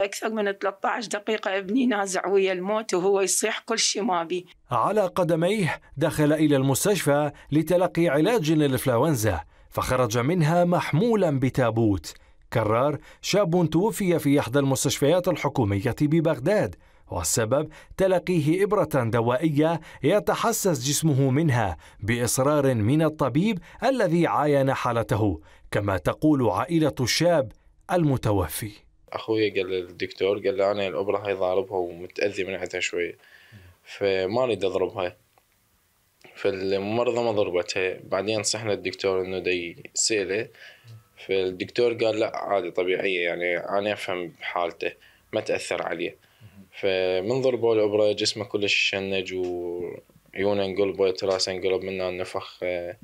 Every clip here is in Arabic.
أكثر من 13 دقيقة ابني نازع ويا الموت وهو يصيح كل شيء ما بي على قدميه دخل إلى المستشفى لتلقي علاج للإنفلونزا فخرج منها محمولا بتابوت كرار شاب توفي في إحدى المستشفيات الحكومية ببغداد والسبب تلقيه إبرة دوائية يتحسس جسمه منها بإصرار من الطبيب الذي عاين حالته كما تقول عائلة الشاب المتوفي اخوي قال للدكتور قال له انا الابره هاي ضاربها ومتاذي من عندها شويه فما اريد اضربها فالممرضه ما ضربتها بعدين صحنا الدكتور انه دي سيله فالدكتور قال لا عادي طبيعيه يعني انا افهم بحالته ما تاثر عليه فمن ضربوا الابره جسمه كلش شنج وعيونه انقلبت راسه انقلب منه النفخ آه،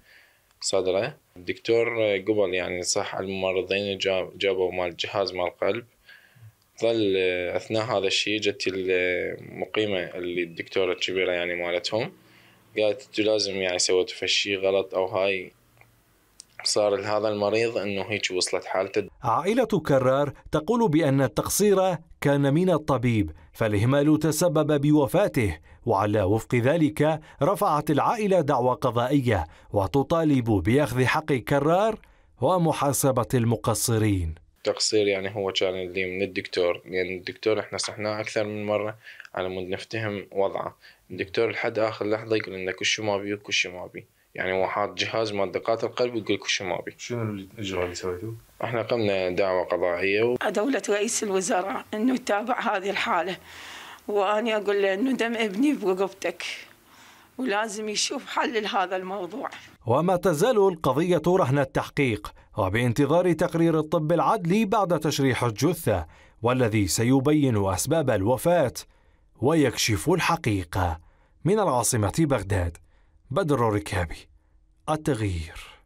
صدره الدكتور قبل يعني صح الممرضين جابوا مال جهاز مال قلب ظل آه، اثناء هذا الشيء جت المقيمه آه، اللي الدكتوره الكبيره يعني مالتهم قالت انتو لازم يعني سويتوا فشي غلط او هاي صار لهذا المريض انه هيك وصلت حالته عائله كرار تقول بان التقصير كان من الطبيب فالاهمال تسبب بوفاته وعلى وفق ذلك رفعت العائله دعوى قضائيه وتطالب باخذ حق كرار ومحاسبه المقصرين التقصير يعني هو كان اللي من الدكتور لان يعني الدكتور احنا صحناه اكثر من مره على مود نفتهم وضعه الدكتور لحد اخر لحظه يقول لنا كل شيء ما بي وكل شيء ما بي يعني هو حاط جهاز مال دقات القلب يقول كل شيء ما بي شنو الاجراء اللي سويتوه؟ احنا قمنا دعوه قضائيه و... دوله رئيس الوزراء انه يتابع هذه الحاله واني اقول له انه دم ابني برقبتك ولازم يشوف حل لهذا الموضوع وما تزال القضية رهن التحقيق وبانتظار تقرير الطب العدلي بعد تشريح الجثة والذي سيبين أسباب الوفاة ويكشف الحقيقة من العاصمة بغداد بدر الركابي التغيير